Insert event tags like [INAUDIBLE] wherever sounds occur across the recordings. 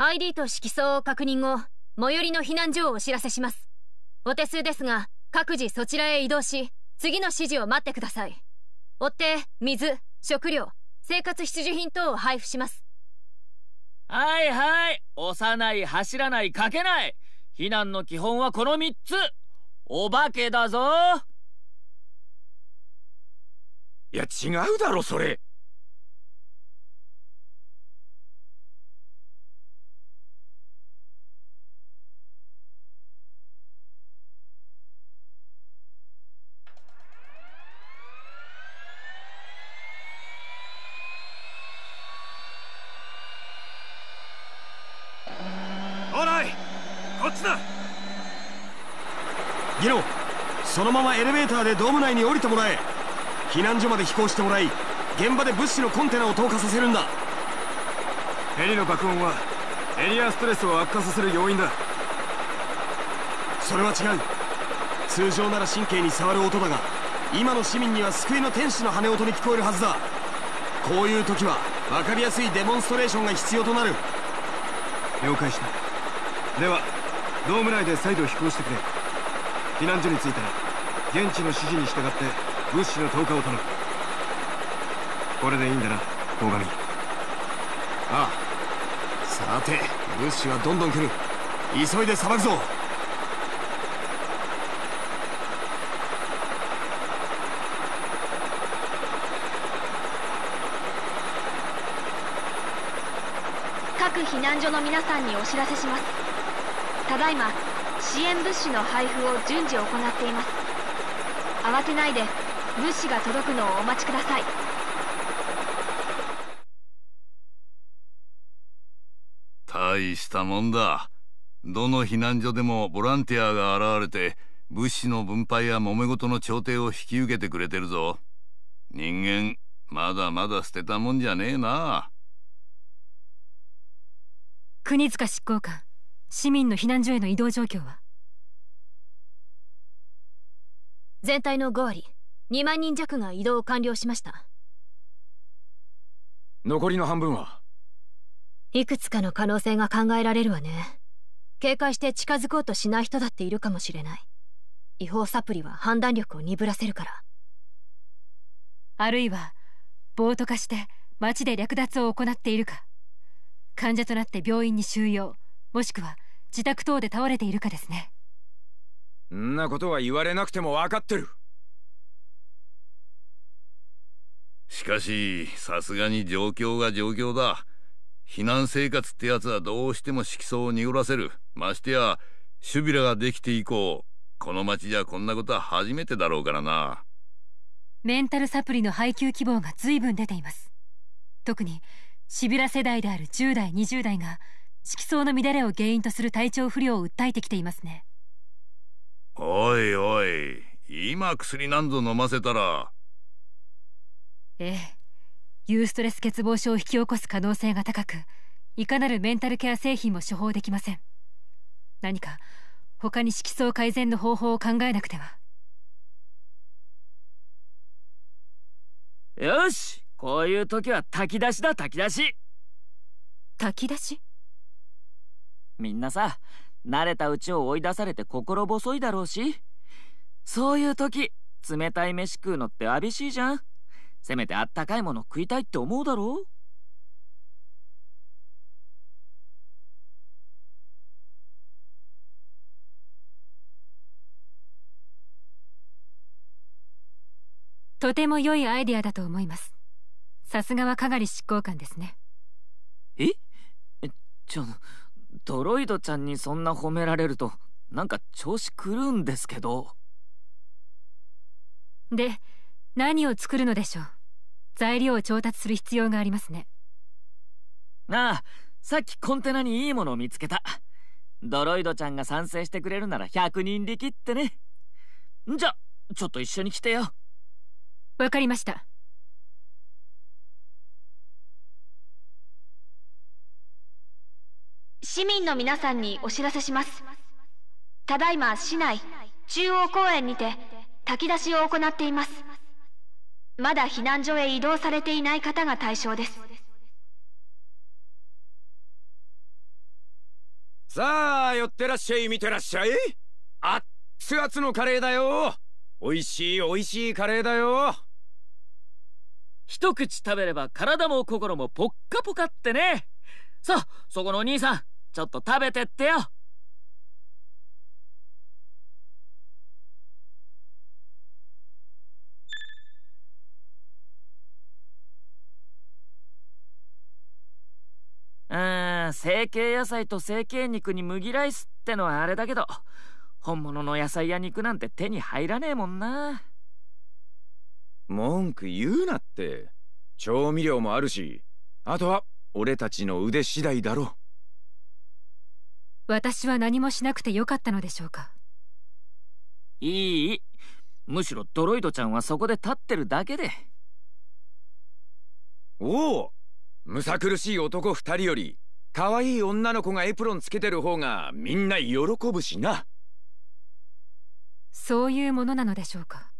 ID と色相を確認後、最寄りの避難所をお知らせします。お手数ですが、各自そちらへ移動し、次の指示を待ってください。追って、水、食料、生活必需品等を配布します。はいはい。押さない、走らない、かけない。避難の基本はこの3つ。お化けだぞ。いや、違うだろ、それ。ままエレベーターでドーム内に降りてもらえ避難所まで飛行してもらい現場で物資のコンテナを投下させるんだヘリの爆音はエリアストレスを悪化させる要因だそれは違う通常なら神経に触る音だが今の市民には救いの天使の羽音に聞こえるはずだこういう時は分かりやすいデモンストレーションが必要となる了解したではドーム内で再度飛行してくれ避難所に着いたら現地の指示に従って物資の投下を頼むこれでいいんだな鴻上ああさて物資はどんどん来る急いでさばくぞ各避難所の皆さんにお知らせしますただいま支援物資の配布を順次行っています慌てないで物資が届くのをお待ちください大したもんだどの避難所でもボランティアが現れて物資の分配や揉め事の調停を引き受けてくれてるぞ人間まだまだ捨てたもんじゃねえな国塚執行官市民の避難所への移動状況は全体の5割2万人弱が移動を完了しました残りの半分はいくつかの可能性が考えられるわね警戒して近づこうとしない人だっているかもしれない違法サプリは判断力を鈍らせるからあるいは暴徒化して街で略奪を行っているか患者となって病院に収容もしくは自宅等で倒れているかですねんなことは言われなくても分かってるしかしさすがに状況が状況だ避難生活ってやつはどうしても色相を濁らせるましてやシュビラができて以降この町じゃこんなことは初めてだろうからなメンタルサプリの配給希望が随分出ています特にシビラ世代である10代20代が色相の乱れを原因とする体調不良を訴えてきていますねおいおい今薬なんぞ飲ませたらええユーストレス欠乏症を引き起こす可能性が高くいかなるメンタルケア製品も処方できません何か他に色相改善の方法を考えなくてはよしこういう時は炊き出しだ炊き出し炊き出しみんなさ慣れたうちを追い出されて心細いだろうしそういう時冷たい飯食うのって寂しいじゃんせめてあったかいもの食いたいって思うだろうとても良いアイデアだと思いますさすがはかがり執行官ですねえちょドロイドちゃんにそんな褒められるとなんか調子狂うんですけどで何を作るのでしょう材料を調達する必要がありますねああさっきコンテナにいいものを見つけたドロイドちゃんが賛成してくれるなら100人力ってねじゃちょっと一緒に来てよわかりました市民の皆さんにお知らせしますただいま市内中央公園にて炊き出しを行っていますまだ避難所へ移動されていない方が対象ですさあ寄ってらっしゃい見てらっしゃいあっつあつのカレーだよおいしいおいしいカレーだよ一口食べれば体も心もポッカポカってねさあそこのお兄さんちょっと食べてってようん成形野菜と成形肉に麦ライスってのはあれだけど本物の野菜や肉なんて手に入らねえもんな文句言うなって調味料もあるしあとは俺たちの腕次第だろ私は何もしなくてよかったのでしょうかいいむしろドロイドちゃんはそこで立ってるだけでおおむさ苦しい男二人より可愛い女の子がエプロンつけてる方がみんな喜ぶしなそういうものなのでしょうか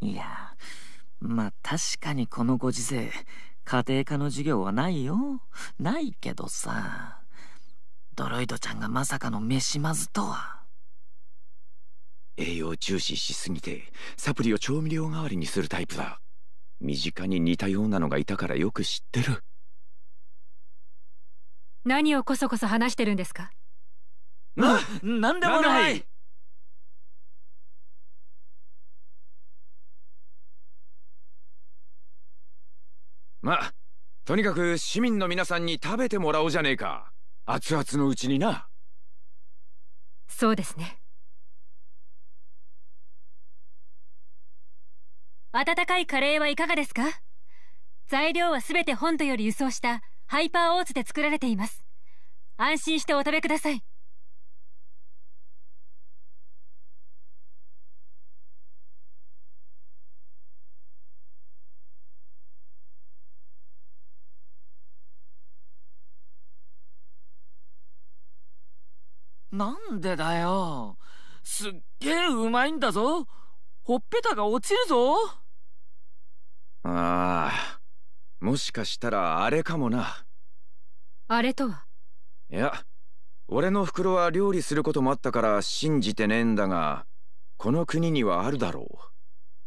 いやまあ確かにこのご時世家庭科の授業はないよないけどさドロイドちゃんがまさかの飯まずとは栄養重視しすぎてサプリを調味料代わりにするタイプだ身近に似たようなのがいたからよく知ってる何をこそこそ話してるんですかな、何でもないまあとにかく市民の皆さんに食べてもらおうじゃねえか熱々のうちになそうですね温かいカレーはいかがですか材料は全て本土より輸送したハイパーオーツで作られています安心してお食べくださいなんでだよ。すっげえうまいんだぞ。ほっぺたが落ちるぞ。ああ、もしかしたらあれかもな。あれとはいや、俺の袋は料理することもあったから信じてねえんだが、この国にはあるだろう。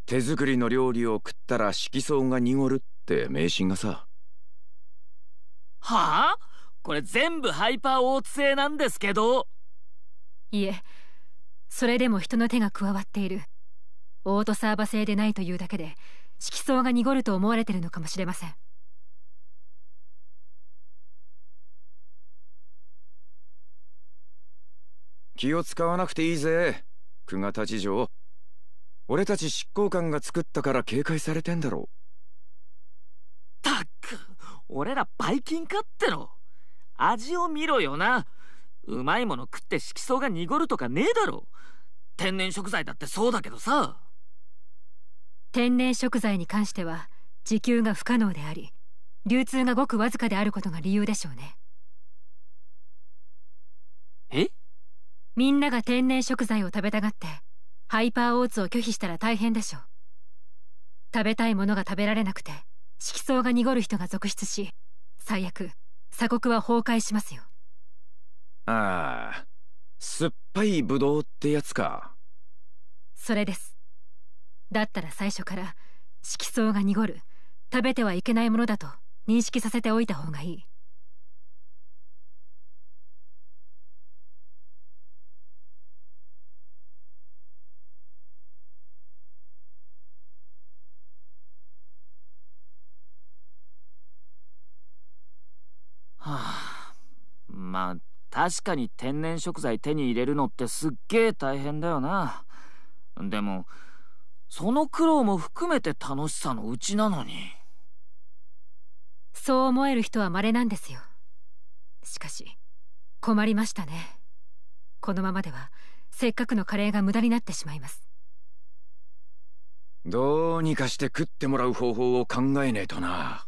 手作りの料理を食ったら色相が濁るって迷信がさ。はあこれ全部ハイパーオーツ製なんですけど。いえそれでも人の手が加わっているオートサーバ製でないというだけで色相が濁ると思われてるのかもしれません気を使わなくていいぜ久我田事情俺たち執行官が作ったから警戒されてんだろたっく俺らバイキンかってろ味を見ろよなうまいもの食って色相が濁るとかねえだろ天然食材だってそうだけどさ天然食材に関しては自給が不可能であり流通がごくわずかであることが理由でしょうねえみんなが天然食材を食べたがってハイパーオーツを拒否したら大変でしょう食べたいものが食べられなくて色相が濁る人が続出し最悪鎖国は崩壊しますよああ酸っぱいブドウってやつかそれですだったら最初から色相が濁る食べてはいけないものだと認識させておいた方がいいはあまあ確かに天然食材手に入れるのってすっげえ大変だよな。でも、その苦労も含めて楽しさのうちなのに。そう思える人は稀なんですよ。しかし、困りましたね。このままでは、せっかくのカレーが無駄になってしまいます。どうにかして食ってもらう方法を考えねえとな。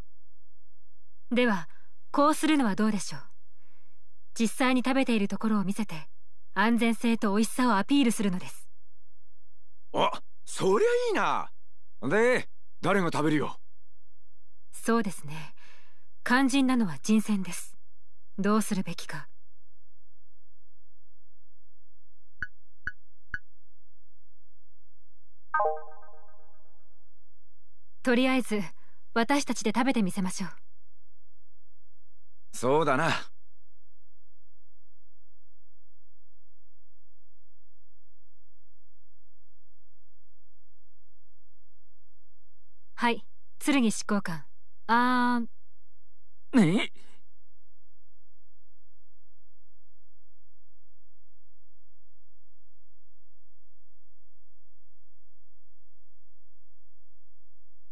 では、こうするのはどうでしょう。実際に食べているところを見せて安全性と美味しさをアピールするのですあそりゃいいなで誰が食べるよそうですね肝心なのは人選ですどうするべきかとりあえず私たちで食べてみせましょうそうだなはい、剣執行官。あーえ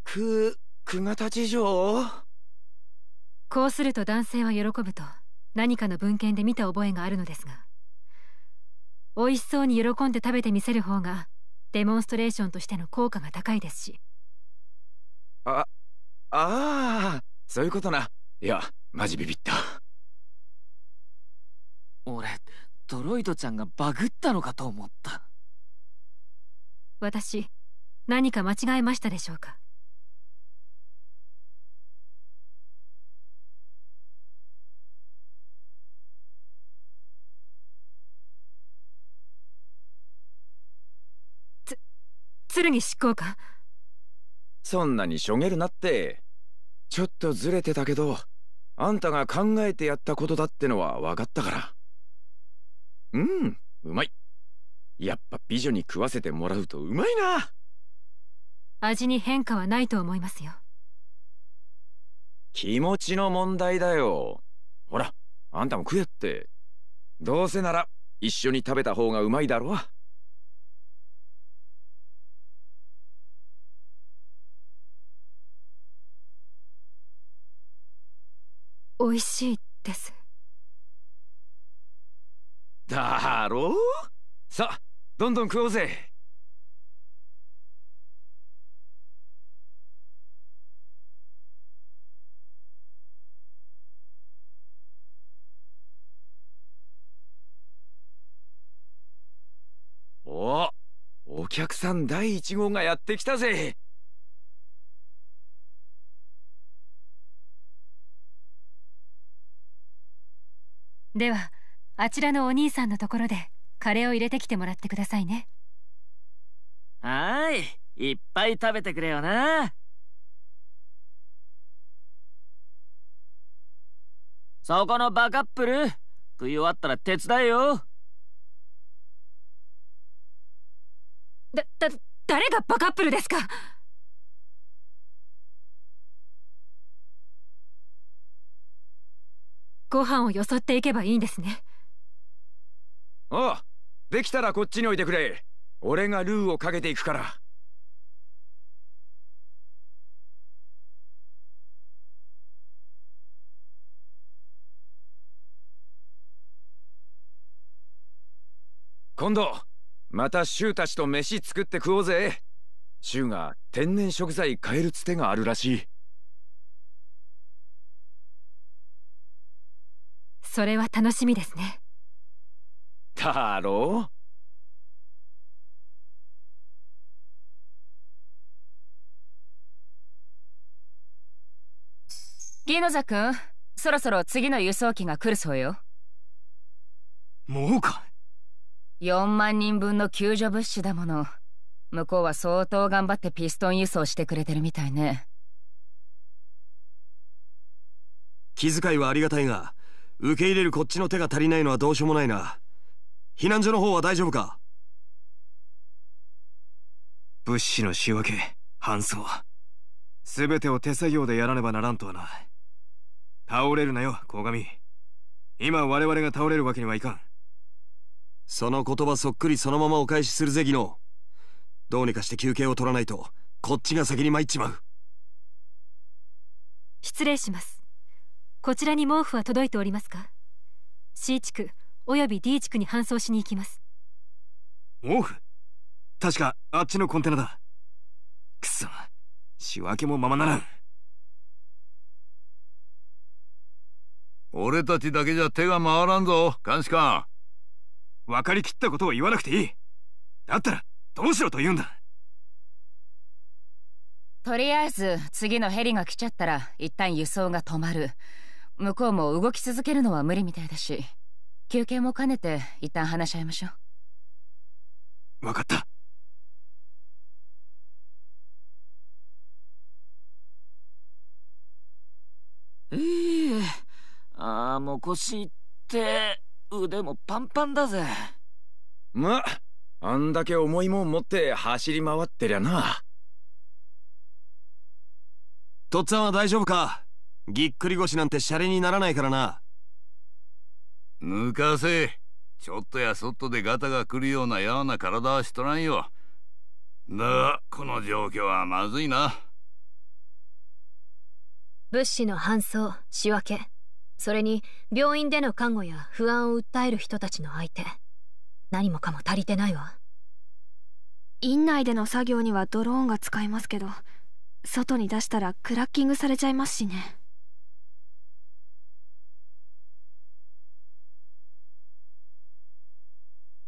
く、久方事上こうすると男性は喜ぶと何かの文献で見た覚えがあるのですが美味しそうに喜んで食べてみせる方がデモンストレーションとしての効果が高いですしああそういうことないやマジビビった俺ドロイドちゃんがバグったのかと思った私何か間違えましたでしょうかつ剣執行官そんなにしょげるなってちょっとずれてたけどあんたが考えてやったことだってのは分かったからうんうまいやっぱ美女に食わせてもらうとうまいな味に変化はないと思いますよ気持ちの問題だよほらあんたも食えってどうせなら一緒に食べた方がうまいだろ美味しいですだろうさあどんどん食おうぜおお客さん第1号がやってきたぜではあちらのお兄さんのところでカレーを入れてきてもらってくださいねはいいっぱい食べてくれよなそこのバカップル食い終わったら手伝えよだだ誰がバカップルですかご飯をよそっていけばいいんですねああできたらこっちにおいてくれ俺がルーをかけていくから今度またシューたちと飯作って食おうぜシューが天然食材買えるつてがあるらしいそれは楽しみですね太郎ギノザ君そろそろ次の輸送機が来るそうよもうか4万人分の救助物資だもの向こうは相当頑張ってピストン輸送してくれてるみたいね気遣いはありがたいが受け入れるこっちの手が足りないのはどうしようもないな避難所の方は大丈夫か物資の仕分け搬送全てを手作業でやらねばならんとはな倒れるなよ鴻上今我々が倒れるわけにはいかんその言葉そっくりそのままお返しするぜ技能どうにかして休憩を取らないとこっちが先に参っちまう失礼しますこちらに毛布は届いておりますか C 地区および D 地区に搬送しに行きます毛布確かあっちのコンテナだくそ仕分けもままならん俺たちだけじゃ手が回らんぞ監視官分かりきったことを言わなくていいだったらどうしろと言うんだとりあえず次のヘリが来ちゃったら一旦輸送が止まる向こうも動き続けるのは無理みたいだし休憩も兼ねて一旦話し合いましょう分かったええああもう腰って腕もパンパンだぜまああんだけ重いもん持って走り回ってりゃなとっつぁんは大丈夫かぎっくり腰なんてシャレにならないからな抜かせちょっとやそっとでガタが来るようなやな体はしとらんよだがこの状況はまずいな物資の搬送仕分けそれに病院での看護や不安を訴える人たちの相手何もかも足りてないわ院内での作業にはドローンが使えますけど外に出したらクラッキングされちゃいますしね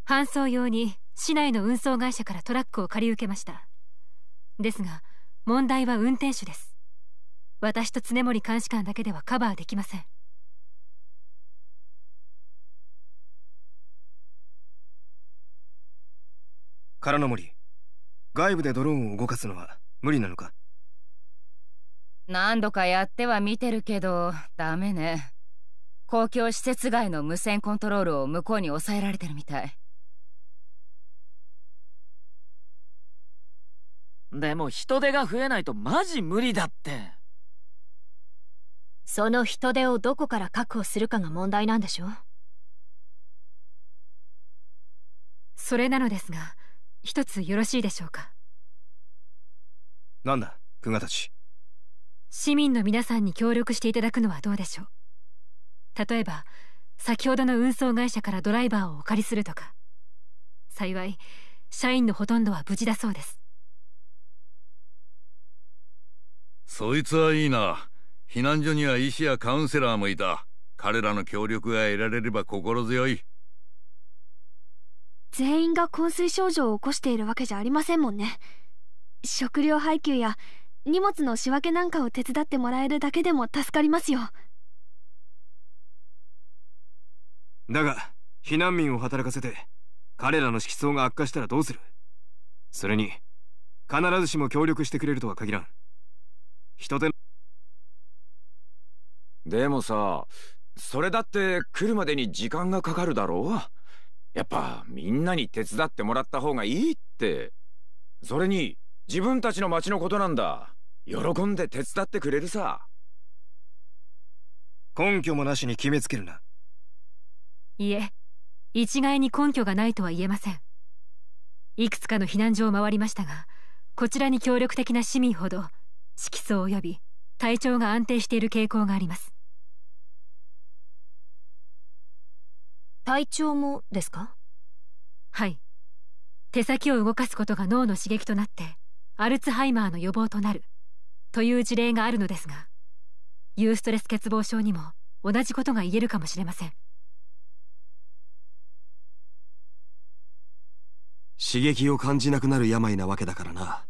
搬送用に市内の運送会社からトラックを借り受けましたですが問題は運転手です私と常森監視官だけではカバーできません空の森外部でドローンを動かすのは無理なのか何度かやっては見てるけどダメね公共施設外の無線コントロールを向こうに抑えられてるみたいでも人手が増えないとマジ無理だってその人手をどこから確保するかが問題なんでしょそれなのですが一つよろしいでしょうかなんだ久我たち市民の皆さんに協力していただくのはどうでしょう例えば先ほどの運送会社からドライバーをお借りするとか幸い社員のほとんどは無事だそうですそいつはいいな。避難所には医師やカウンセラーもいた。彼らの協力が得られれば心強い。全員が昏睡症状を起こしているわけじゃありませんもんね。食料配給や荷物の仕分けなんかを手伝ってもらえるだけでも助かりますよ。だが、避難民を働かせて、彼らの色相が悪化したらどうするそれに、必ずしも協力してくれるとは限らん。人手でもさそれだって来るまでに時間がかかるだろうやっぱみんなに手伝ってもらった方がいいってそれに自分たちの町のことなんだ喜んで手伝ってくれるさ根拠もなしに決めつけるないえ一概に根拠がないとは言えませんいくつかの避難所を回りましたがこちらに協力的な市民ほど色素及び体調が安定している傾向があります体調もですかはい手先を動かすことが脳の刺激となってアルツハイマーの予防となるという事例があるのですがユーストレス欠乏症にも同じことが言えるかもしれません刺激を感じなくなる病なわけだからな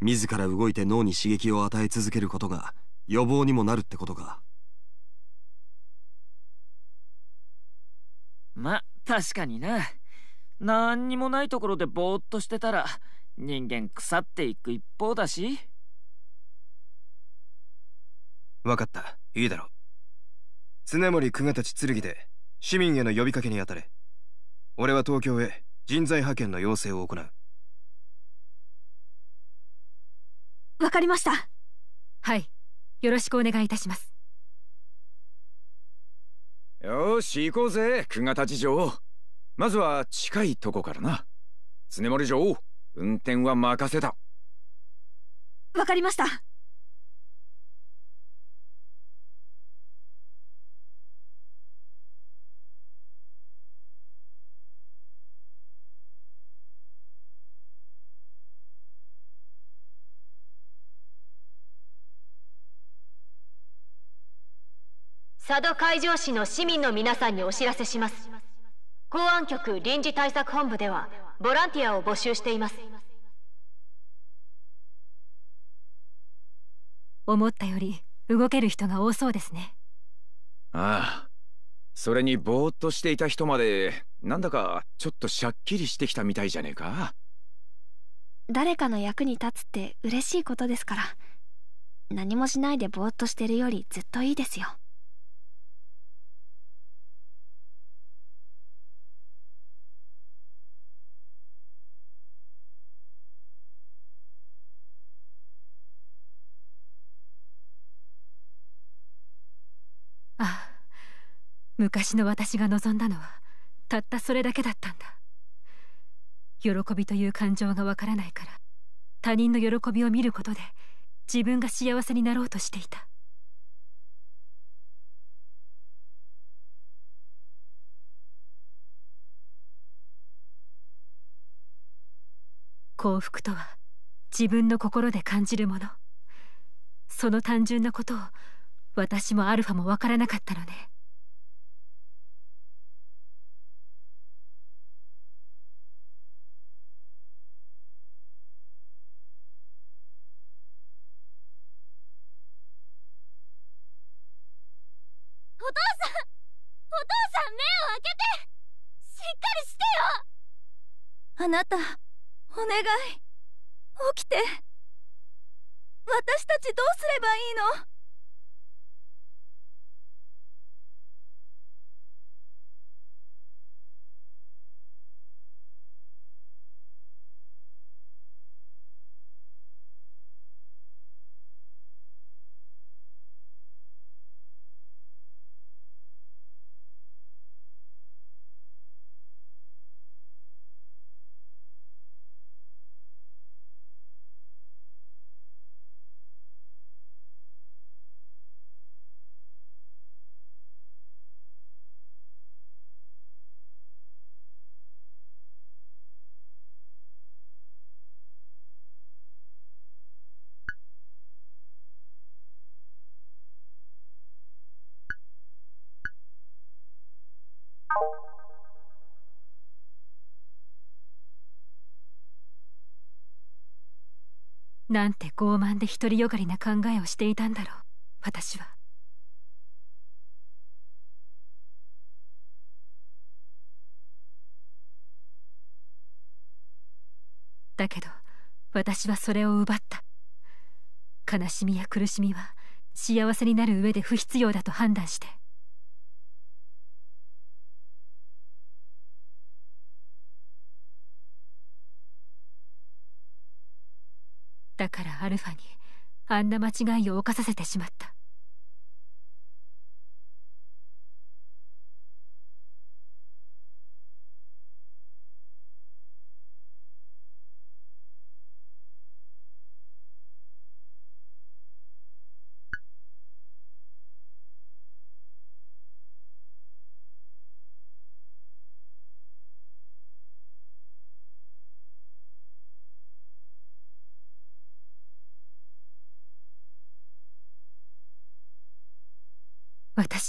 自ら動いて脳に刺激を与え続けることが予防にもなるってことかまあ確かにな何にもないところでぼーっとしてたら人間腐っていく一方だし分かったいいだろう常森久我たち剣で市民への呼びかけに当たれ俺は東京へ人材派遣の要請を行うわかりましたはいよろしくお願いいたしますよし行こうぜ久方立城まずは近いとこからな常森城運転は任せたわかりました佐渡海上市の市民の皆さんにお知らせします公安局臨時対策本部ではボランティアを募集しています思ったより動ける人が多そうですねああそれにぼーっとしていた人までなんだかちょっとしゃっきりしてきたみたいじゃねえか誰かの役に立つって嬉しいことですから何もしないでぼーっとしてるよりずっといいですよ昔の私が望んだのはたったそれだけだったんだ喜びという感情がわからないから他人の喜びを見ることで自分が幸せになろうとしていた幸福とは自分の心で感じるものその単純なことを私もアルファもわからなかったのねあなたお願い起きて私たちどうすればいいのなんて傲慢で独りよがりな考えをしていたんだろう私はだけど私はそれを奪った悲しみや苦しみは幸せになる上で不必要だと判断してだからアルファにあんな間違いを犯させてしまった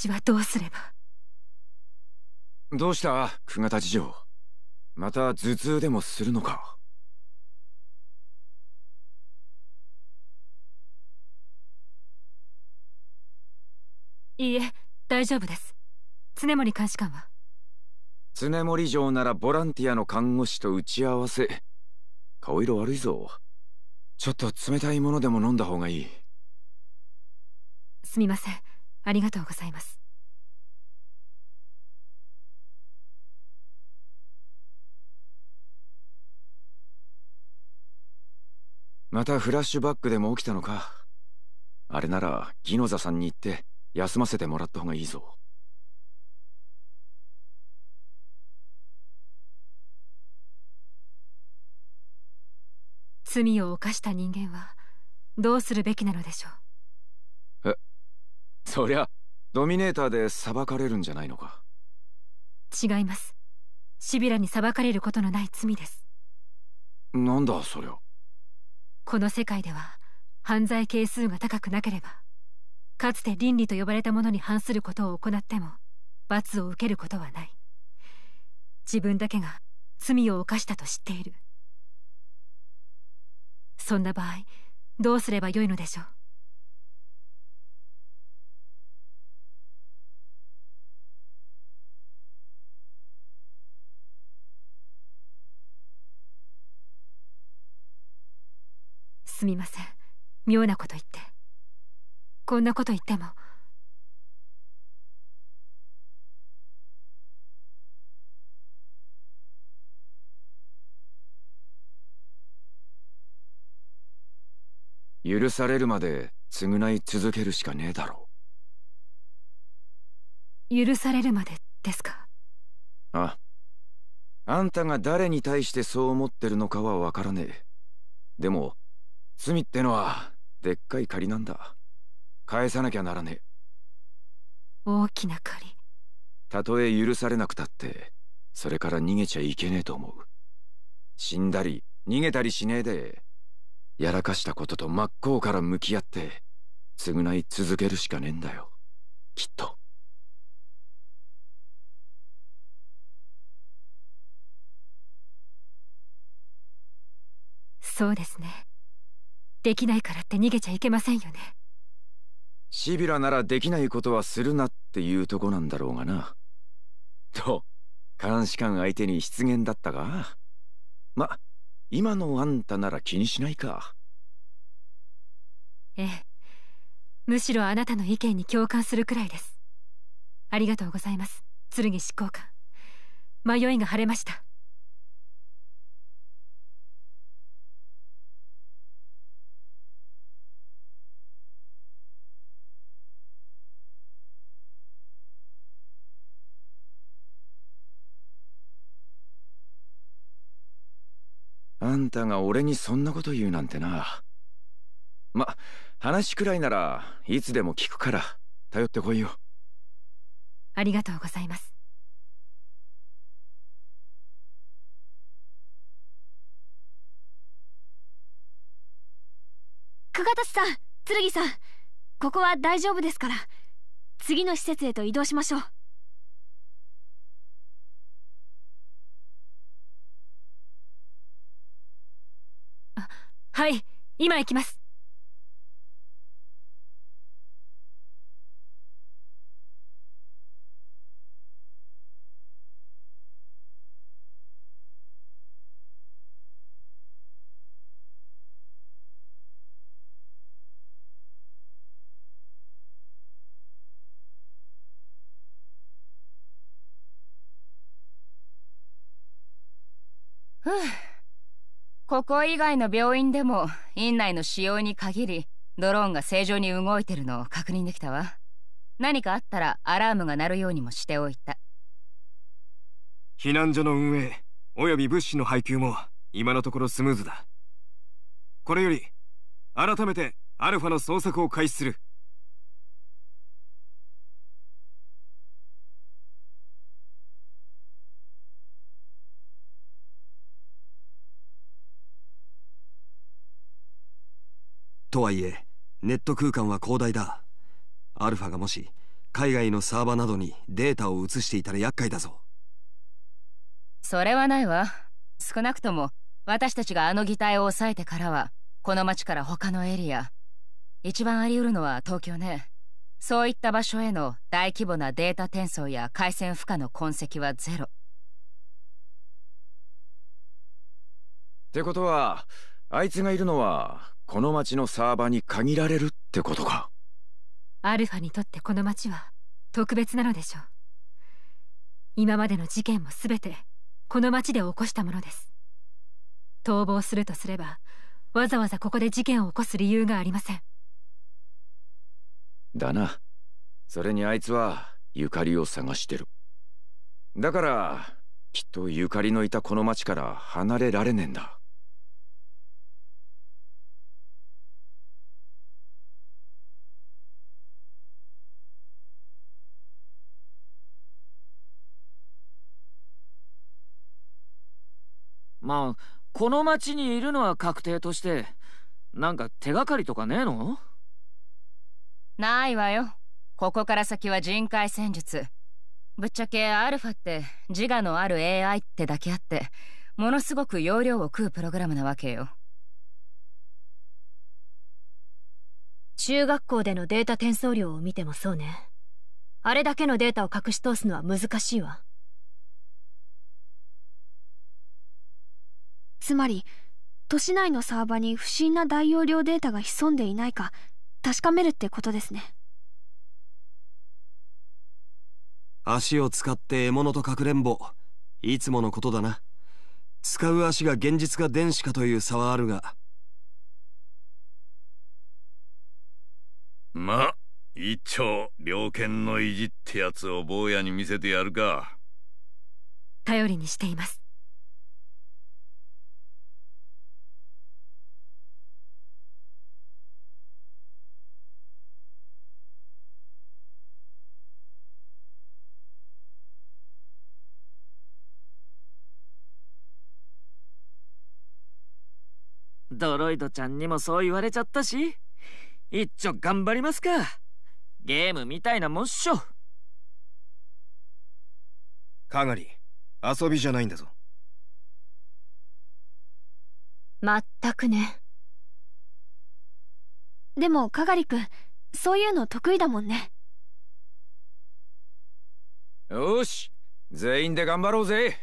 私はどうすればどうした久方事情また頭痛でもするのかいいえ大丈夫です常森監視官は常森城ならボランティアの看護師と打ち合わせ顔色悪いぞちょっと冷たいものでも飲んだ方がいいすみませんありがとうございますまたフラッシュバックでも起きたのかあれならギノザさんに行って休ませてもらった方がいいぞ罪を犯した人間はどうするべきなのでしょうそりゃドミネーターで裁かれるんじゃないのか違いますシビラに裁かれることのない罪ですなんだそりゃこの世界では犯罪係数が高くなければかつて倫理と呼ばれたものに反することを行っても罰を受けることはない自分だけが罪を犯したと知っているそんな場合どうすればよいのでしょうみません妙なこと言ってこんなこと言っても許されるまで償い続けるしかねえだろ許されるまでですかああんたが誰に対してそう思ってるのかは分からねえでも罪ってのはでっかい借りなんだ返さなきゃならねえ大きな借りたとえ許されなくたってそれから逃げちゃいけねえと思う死んだり逃げたりしねえでやらかしたことと真っ向から向き合って償い続けるしかねえんだよきっとそうですねできないからって逃げちゃいけませんよねシビラならできないことはするなっていうとこなんだろうがなと監視官相手に失言だったがま今のあんたなら気にしないかええむしろあなたの意見に共感するくらいですありがとうございます剣執行官迷いが晴れましたあんたが俺にそんなこと言うなんてなま話くらいならいつでも聞くから頼ってこいよありがとうございます久我達さん剣さんここは大丈夫ですから次の施設へと移動しましょうはい今行きますここ以外の病院でも院内の使用に限りドローンが正常に動いてるのを確認できたわ何かあったらアラームが鳴るようにもしておいた避難所の運営および物資の配給も今のところスムーズだこれより改めてアルファの捜索を開始するとはいえネット空間は広大だアルファがもし海外のサーバーなどにデータを移していたら厄介だぞそれはないわ少なくとも私たちがあの擬態を抑えてからはこの町から他のエリア一番あり得るのは東京ねそういった場所への大規模なデータ転送や回線負荷の痕跡はゼロってことはあいつがいるのはこの町のサーバーに限られるってことかアルファにとってこの町は特別なのでしょう今までの事件も全てこの町で起こしたものです逃亡するとすればわざわざここで事件を起こす理由がありませんだなそれにあいつはゆかりを探してるだからきっとゆかりのいたこの町から離れられねえんだまあこの町にいるのは確定としてなんか手がかりとかねえのないわよここから先は人海戦術ぶっちゃけアルファって自我のある AI ってだけあってものすごく容量を食うプログラムなわけよ中学校でのデータ転送量を見てもそうねあれだけのデータを隠し通すのは難しいわつまり都市内のサーバに不審な大容量データが潜んでいないか確かめるってことですね足を使って獲物とかくれんぼいつものことだな使う足が現実か電子かという差はあるがまあ一丁猟犬の意地ってやつを坊やに見せてやるか頼りにしていますロイドちゃんにもそう言われちゃったし一ょ頑張りますかゲームみたいなもんっしょかがり遊びじゃないんだぞまったくねでもかがりくんそういうの得意だもんねよし全員で頑張ろうぜ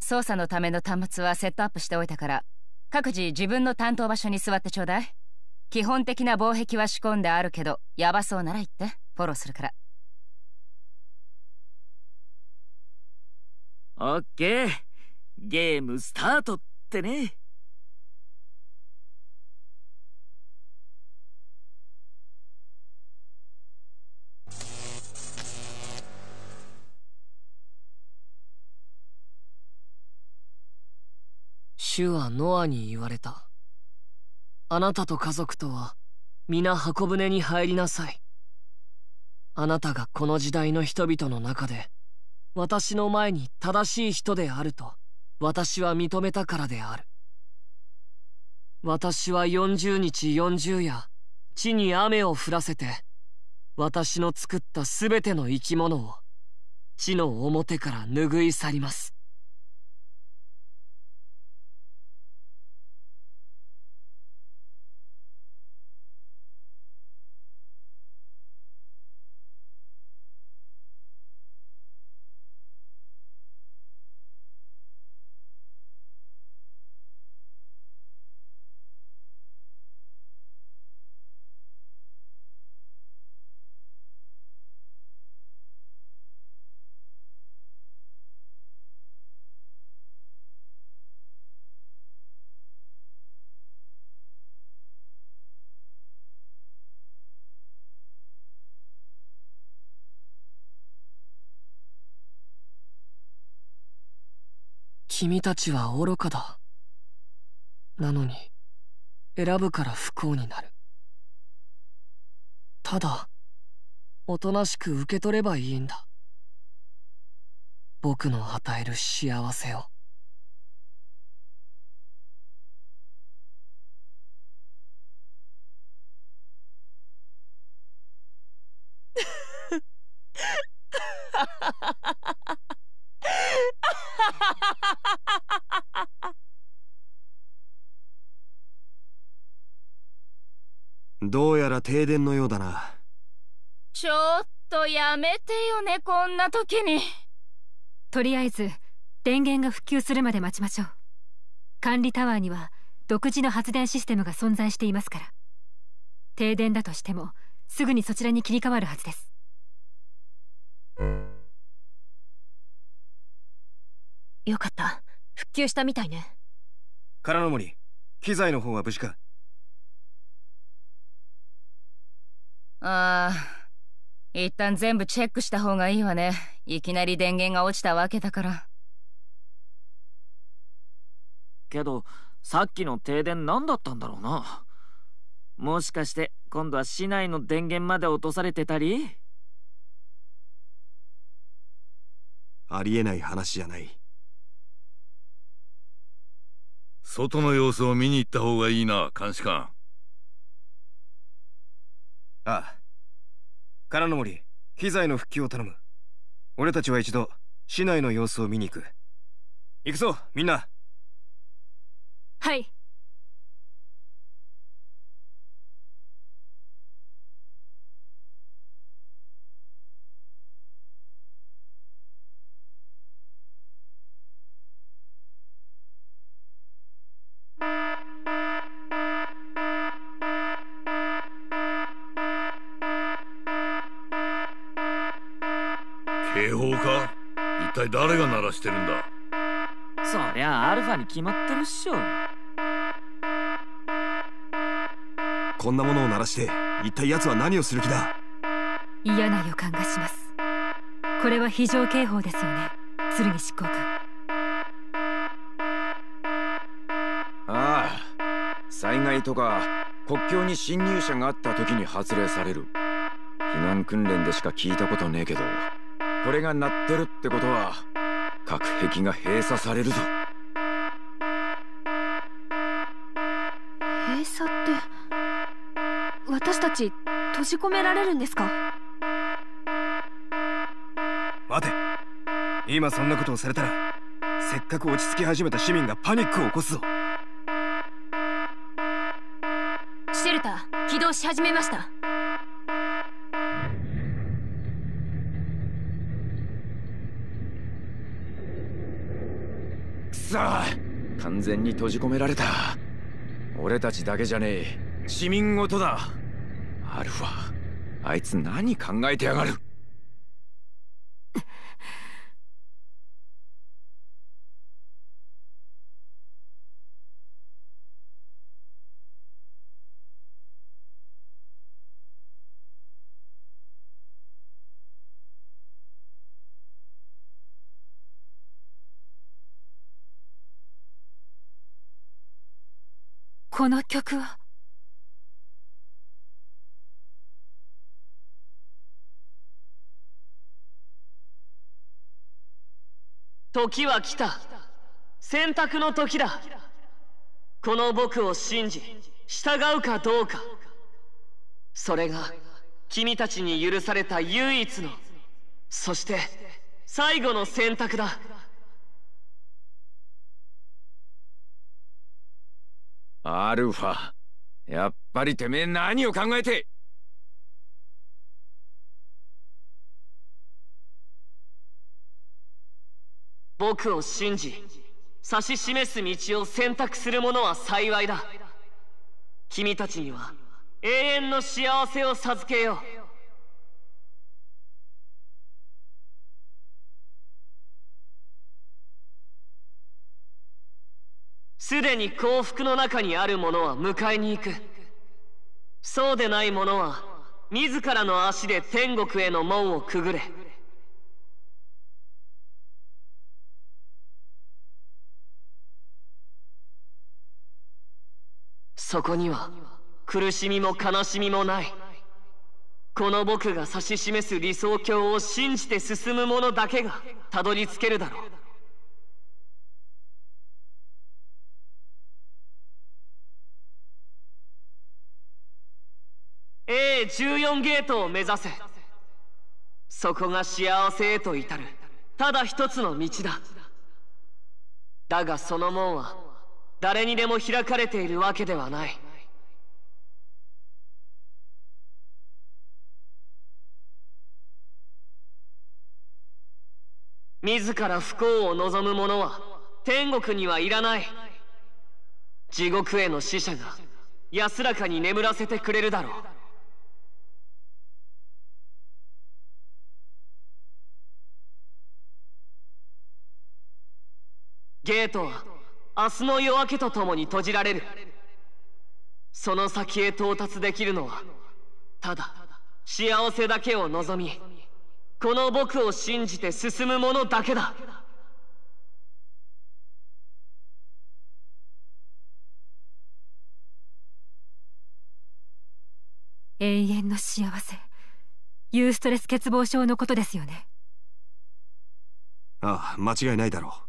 操作のための端末はセットアップしておいたから各自自分の担当場所に座ってちょうだい基本的な防壁は仕込んであるけどヤバそうなら言ってフォローするからオッケーゲームスタートってね主はノアに言われた。あなたと家族とは皆箱舟に入りなさい。あなたがこの時代の人々の中で私の前に正しい人であると私は認めたからである。私は40日40夜地に雨を降らせて私の作ったすべての生き物を地の表から拭い去ります。君たちは愚かだなのに選ぶから不幸になるただおとなしく受け取ればいいんだ僕の与える幸せをハハハどうやら停電のようだなちょっとやめてよねこんな時にとりあえず電源が復旧するまで待ちましょう管理タワーには独自の発電システムが存在していますから停電だとしてもすぐにそちらに切り替わるはずですよかった復旧したみたいね空の森機材の方は無事かああ一旦全部チェックした方がいいわねいきなり電源が落ちたわけだからけどさっきの停電何だったんだろうなもしかして今度は市内の電源まで落とされてたりありえない話じゃない外の様子を見に行った方がいいな監視官ああ金の森機材の復旧を頼む俺たちは一度市内の様子を見に行く行くぞみんなはいして一体奴は何をする気だ嫌な予感がしますこれは非常警報ですよね鶴見執行官ああ災害とか国境に侵入者があった時に発令される避難訓練でしか聞いたことねえけどこれが鳴ってるってことは隔壁が閉鎖されるぞ閉鎖って私たち閉じ込められるんですか待て今そんなことをされたらせっかく落ち着き始めた市民がパニックを起こすぞシェルター起動し始めましたくそ完全に閉じ込められた俺たちだけじゃねえ市民ごとだアルファあいつ何考えてやがるこの曲は時は来た選択の時だこの僕を信じ従うかどうかそれが君たちに許された唯一のそして最後の選択だアルファやっぱりてめえ何を考えて僕を信じ指し示す道を選択する者は幸いだ君たちには永遠の幸せを授けようすでに幸福の中にある者は迎えに行くそうでない者は自らの足で天国への門をくぐれそこには苦しみも悲しみもないこの僕が指し示す理想郷を信じて進む者だけがたどり着けるだろう a 14ゲートを目指せそこが幸せへと至るただ一つの道だだがその門は誰にでも開かれているわけではない自ら不幸を望む者は天国にはいらない地獄への死者が安らかに眠らせてくれるだろうゲートは明日の夜明けとともに閉じられるその先へ到達できるのはただ幸せだけを望みこの僕を信じて進む者だけだ永遠の幸せユーストレス欠乏症のことですよねああ間違いないだろう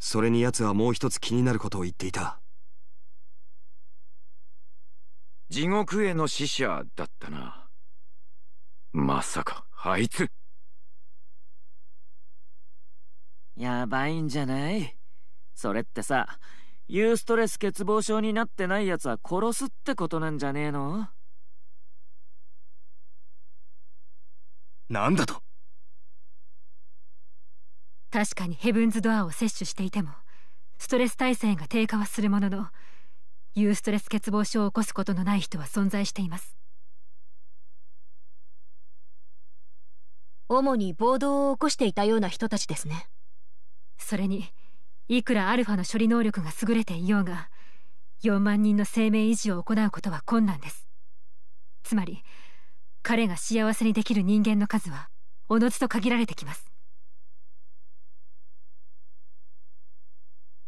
それに奴はもう一つ気になることを言っていた地獄への使者だったなまさかあいつやばいんじゃないそれってさユーストレス欠乏症になってないやつは殺すってことなんじゃねえのなんだと確かにヘブンズ・ドアを摂取していてもストレス耐性が低下はするもののユーストレス欠乏症を起こすことのない人は存在しています主に暴動を起こしていたような人たちですねそれにいくらアルファの処理能力が優れていようが4万人の生命維持を行うことは困難ですつまり彼が幸せにできる人間の数はおのずと限られてきます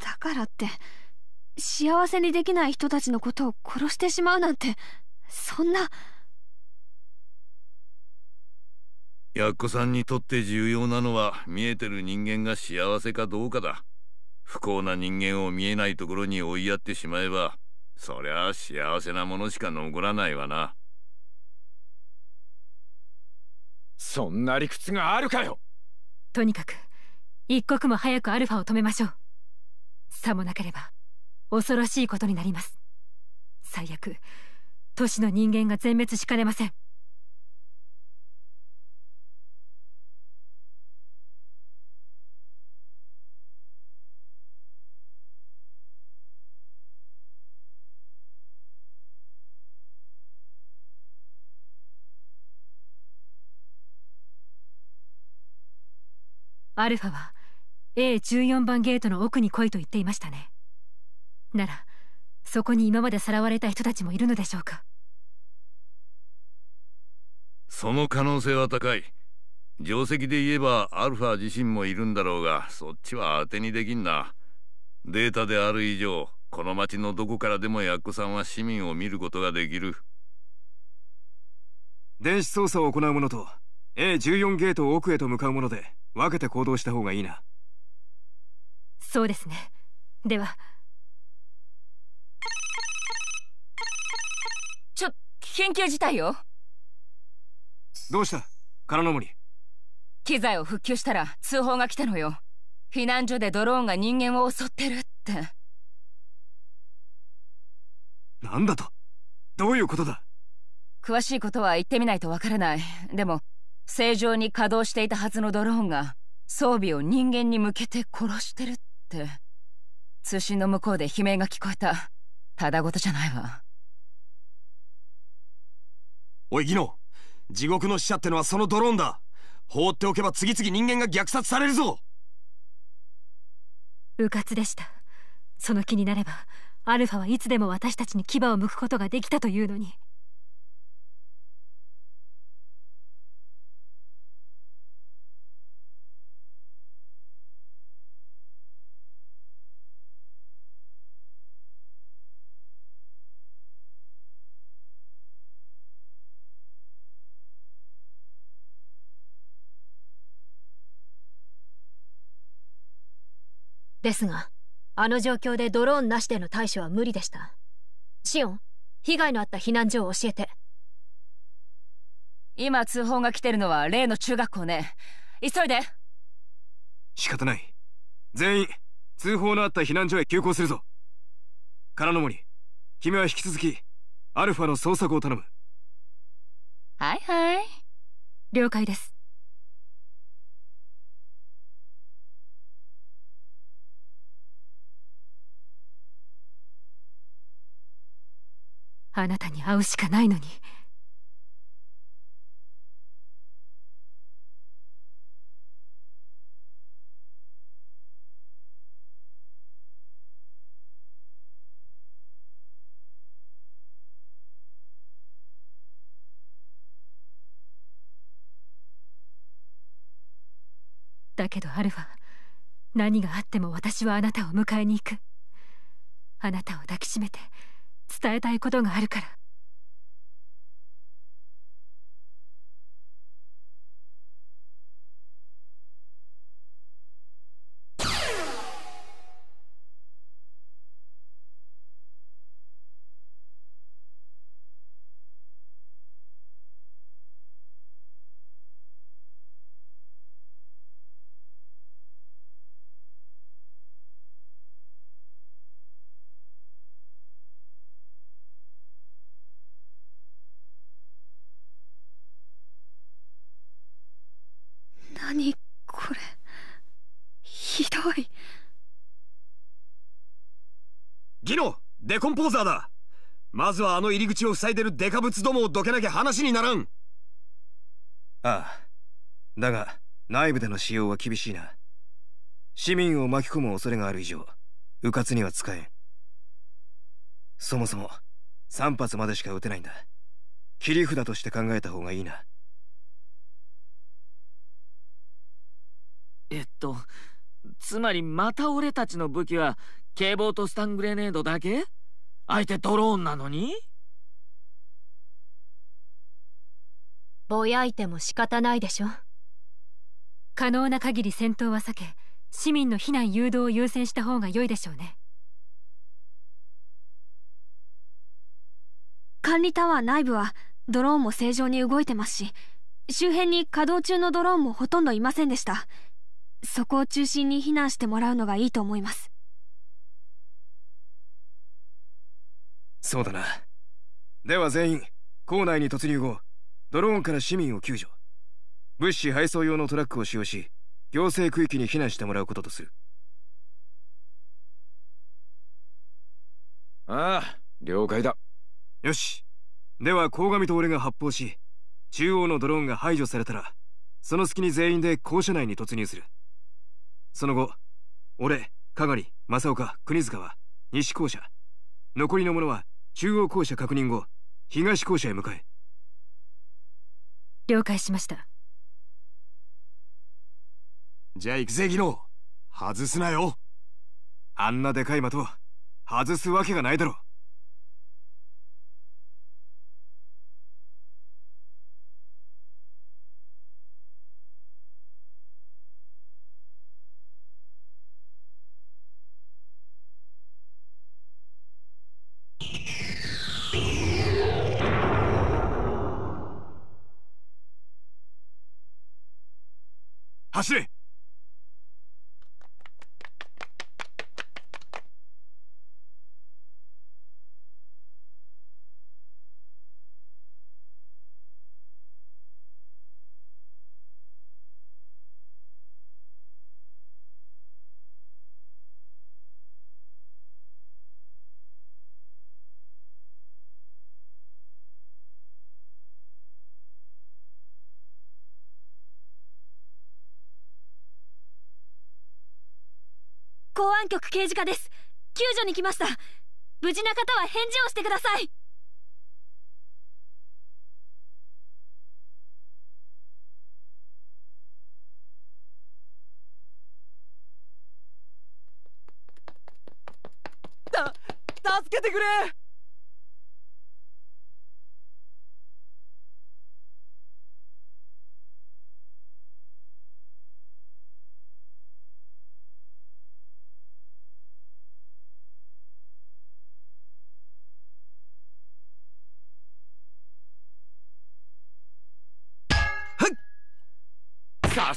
だからって幸せにできない人たちのことを殺してしまうなんてそんなやっこさんにとって重要なのは見えてる人間が幸せかどうかだ不幸な人間を見えないところに追いやってしまえばそりゃ幸せなものしか残らないわなそんな理屈があるかよとにかく一刻も早くアルファを止めましょうさもなければ恐ろしいことになります最悪都市の人間が全滅しかねませんアルファは A14 番ゲートの奥に来いと言っていましたねならそこに今までさらわれた人たちもいるのでしょうかその可能性は高い定石で言えばアルファ自身もいるんだろうがそっちは当てにできんなデータである以上この町のどこからでもヤッコさんは市民を見ることができる電子操作を行うものと A14 ゲートを奥へと向かうもので分けて行動した方がいいなそうですねではちょ緊急事態よどうした空の森機材を復旧したら通報が来たのよ避難所でドローンが人間を襲ってるってなんだとどういうことだ詳しいことは言ってみないとわからないでも正常に稼働していたはずのドローンが装備を人間に向けて殺してるってって通信の向こうで悲鳴が聞こえたただごとじゃないわおいギノ地獄の使者ってのはそのドローンだ放っておけば次々人間が虐殺されるぞ迂闊でしたその気になればアルファはいつでも私たちに牙を剥くことができたというのにですが、あの状況でドローンなしでの対処は無理でした。シオン、被害のあった避難所を教えて。今通報が来てるのは例の中学校ね。急いで仕方ない。全員、通報のあった避難所へ急行するぞ。空の森、君は引き続き、アルファの捜索を頼む。はいはい。了解です。あなたに会うしかないのにだけどアルファ何があっても私はあなたを迎えに行くあなたを抱きしめて伝えたいことがあるから何これひどいギノデコンポーザーだまずはあの入り口を塞いでるデカブツどもをどけなきゃ話にならんああだが内部での使用は厳しいな市民を巻き込む恐れがある以上迂闊には使えんそもそも3発までしか撃てないんだ切り札として考えた方がいいなえっとつまりまた俺たちの武器は警棒とスタングレネードだけ相手ドローンなのにぼやいても仕方ないでしょ可能な限り戦闘は避け市民の避難誘導を優先した方が良いでしょうね管理タワー内部はドローンも正常に動いてますし周辺に稼働中のドローンもほとんどいませんでしたそこを中心に避難してもらうのがいいと思いますそうだなでは全員校内に突入後ドローンから市民を救助物資配送用のトラックを使用し行政区域に避難してもらうこととするああ了解だよしでは鴻上と俺が発砲し中央のドローンが排除されたらその隙に全員で校舎内に突入するその後、俺、香が正岡、国塚は西校舎。残りの者は中央校舎確認後、東校舎へ向かえ。了解しました。じゃあ行くぜ、義堂。外すなよ。あんなでかい的、外すわけがないだろう。走れ公安局刑事課です救助に来ました無事な方は返事をしてくださいた助けてくれ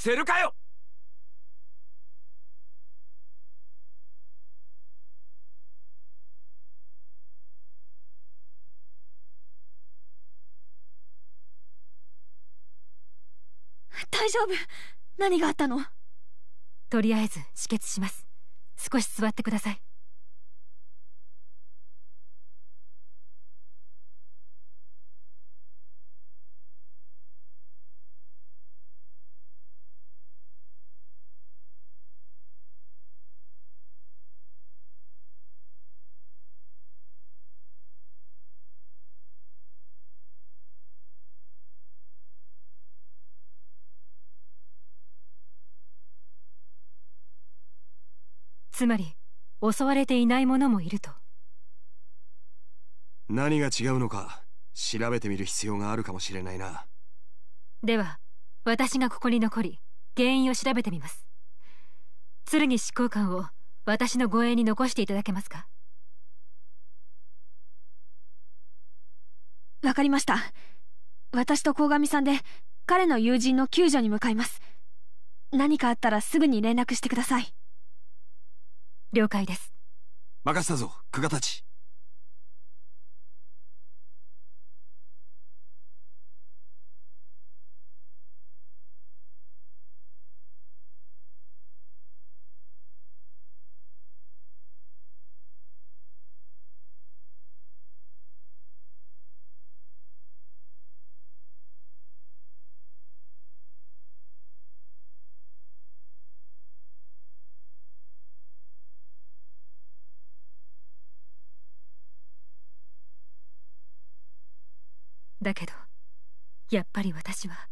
せるかよ大丈夫何があったのとりあえず止血します少し座ってくださいつまり襲われていない者もいると何が違うのか調べてみる必要があるかもしれないなでは私がここに残り原因を調べてみます剣執行官を私の護衛に残していただけますかわかりました私と鴻上さんで彼の友人の救助に向かいます何かあったらすぐに連絡してください了解です任せたぞ久我たちやっぱり私は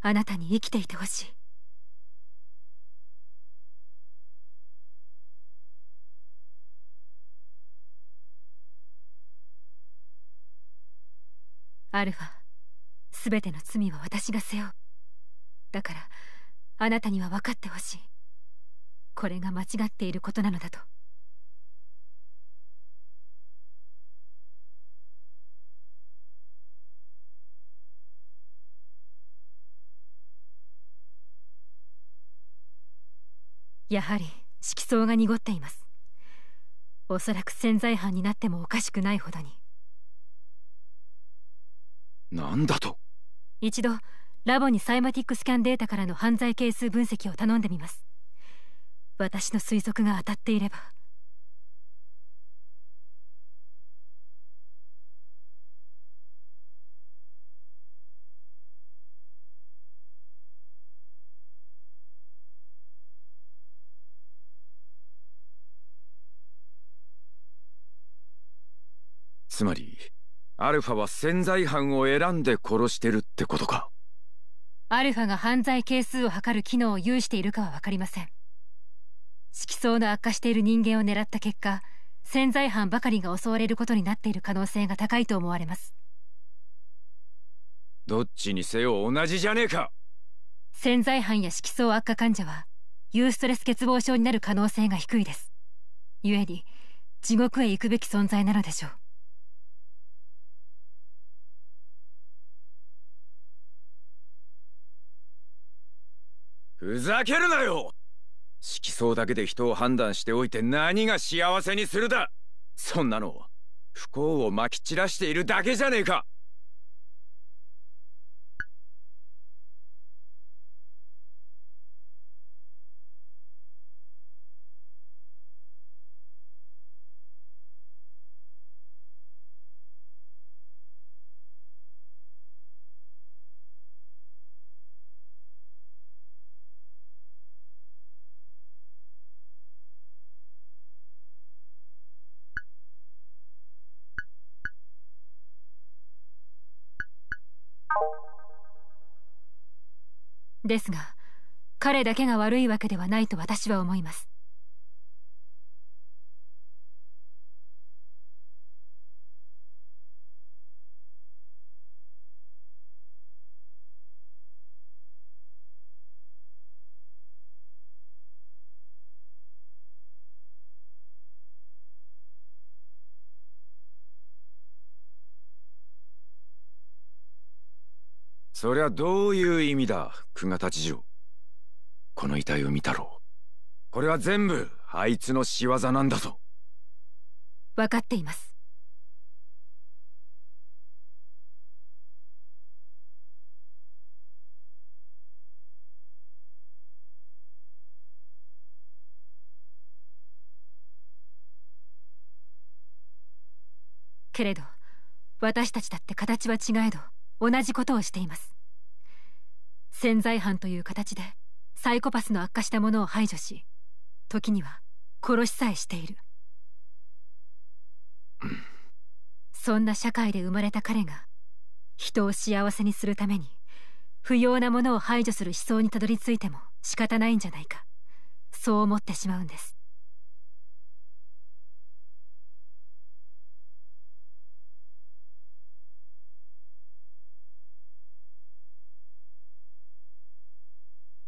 あなたに生きていてほしいアルファ全ての罪は私が背負うだからあなたには分かってほしいこれが間違っていることなのだとやはり色相が濁っていますおそらく潜在犯になってもおかしくないほどになんだと一度ラボにサイマティックスキャンデータからの犯罪係数分析を頼んでみます私の推測が当たっていればつまりアルファは潜在犯を選んで殺してるってことかアルファが犯罪係数を測る機能を有しているかは分かりません色相の悪化している人間を狙った結果潜在犯ばかりが襲われることになっている可能性が高いと思われますどっちにせよ同じじゃねえか潜在犯や色相悪化患者はユーストレス欠乏症になる可能性が低いです故に地獄へ行くべき存在なのでしょうふざけるなよ色相だけで人を判断しておいて何が幸せにするだそんなの不幸をまき散らしているだけじゃねえかですが彼だけが悪いわけではないと私は思いますそりゃどういう意味だ久我達次郎この遺体を見たろうこれは全部あいつの仕業なんだぞ分かっていますけれど私たちだって形は違えど同じことをしています潜在犯という形でサイコパスの悪化したものを排除し時には殺しさえしているそんな社会で生まれた彼が人を幸せにするために不要なものを排除する思想にたどり着いても仕方ないんじゃないかそう思ってしまうんです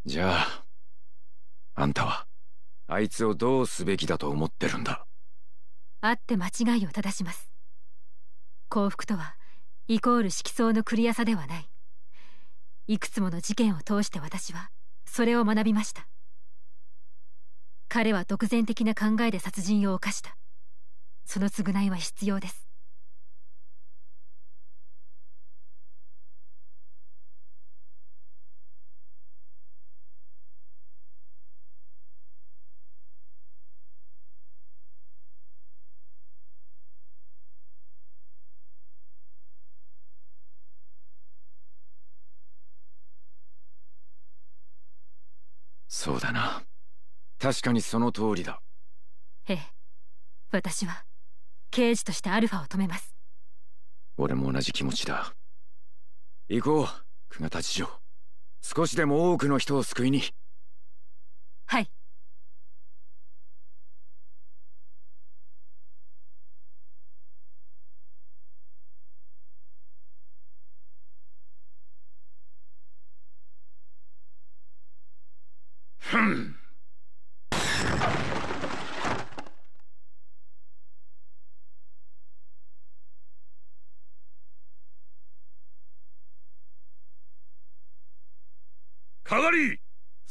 じゃあ、あんたは、あいつをどうすべきだと思ってるんだ。あって間違いを正します。幸福とは、イコール色相のクリアさではない。いくつもの事件を通して私は、それを学びました。彼は独善的な考えで殺人を犯した。その償いは必要です。そうだな確かにその通りだええ私は刑事としてアルファを止めます俺も同じ気持ちだ行こう久方田次少しでも多くの人を救いにはい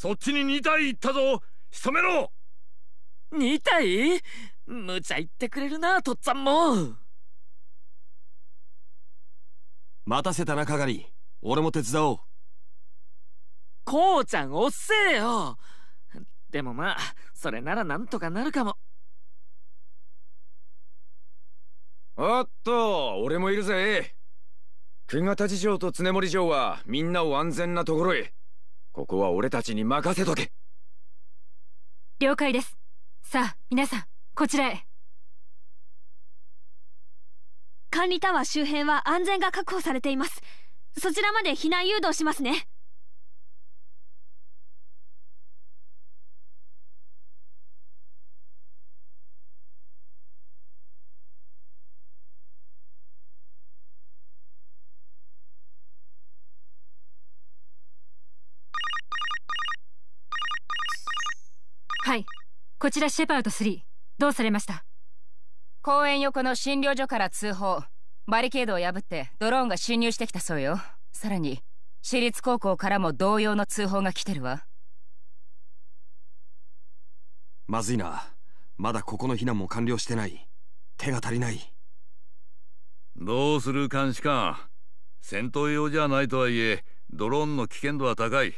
そっちに2体行ったぞ仕留めろ2体無茶言ってくれるなとっつぁんも待たせたなり俺も手伝おうこうちゃんおっせえよでもまあそれならなんとかなるかもおっと俺もいるぜ久我田城と常森城はみんなを安全なところへここは俺たちに任せとけ了解ですさあ皆さんこちらへ管理タワー周辺は安全が確保されていますそちらまで避難誘導しますねこちらシェパード3どうされました公園横の診療所から通報バリケードを破ってドローンが侵入してきたそうよさらに私立高校からも同様の通報が来てるわまずいなまだここの避難も完了してない手が足りないどうする監視官戦闘用じゃないとはいえドローンの危険度は高い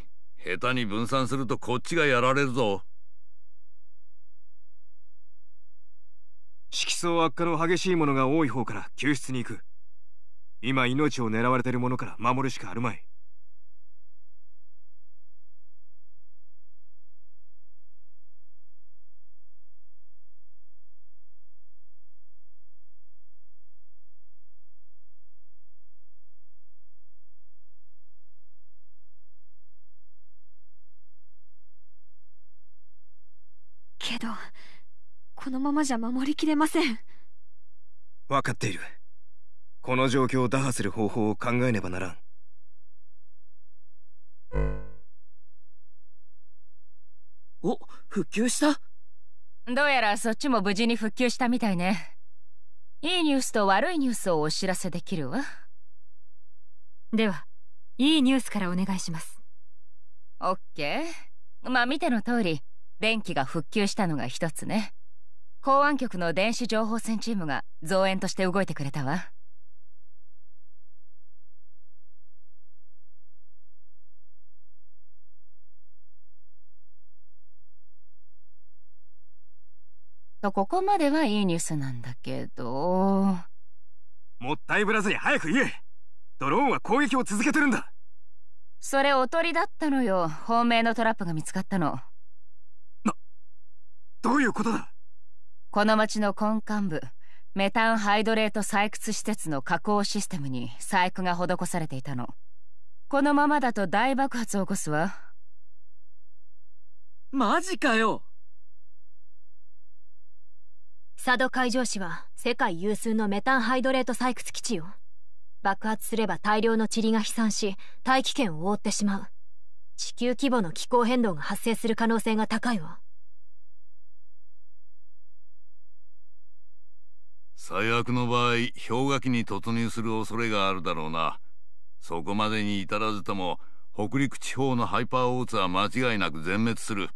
下手に分散するとこっちがやられるぞ色相悪化の激しいものが多い方から救出に行く今命を狙われてる者から守るしかあるまいこのままじゃ守りきれません分かっているこの状況を打破する方法を考えねばならんお復旧したどうやらそっちも無事に復旧したみたいねいいニュースと悪いニュースをお知らせできるわではいいニュースからお願いしますオッケーまあ見ての通り電気が復旧したのが一つね公安局の電子情報戦チームが増援として動いてくれたわとここまではいいニュースなんだけどもったいぶらずに早く言えドローンは攻撃を続けてるんだそれおとりだったのよ本命のトラップが見つかったのなどういうことだこの町の根幹部メタンハイドレート採掘施設の加工システムに細工が施されていたのこのままだと大爆発を起こすわマジかよ佐渡海上市は世界有数のメタンハイドレート採掘基地よ爆発すれば大量の塵が飛散し大気圏を覆ってしまう地球規模の気候変動が発生する可能性が高いわ最悪の場合氷河期に突入する恐れがあるだろうなそこまでに至らずとも北陸地方のハイパーオーツは間違いなく全滅する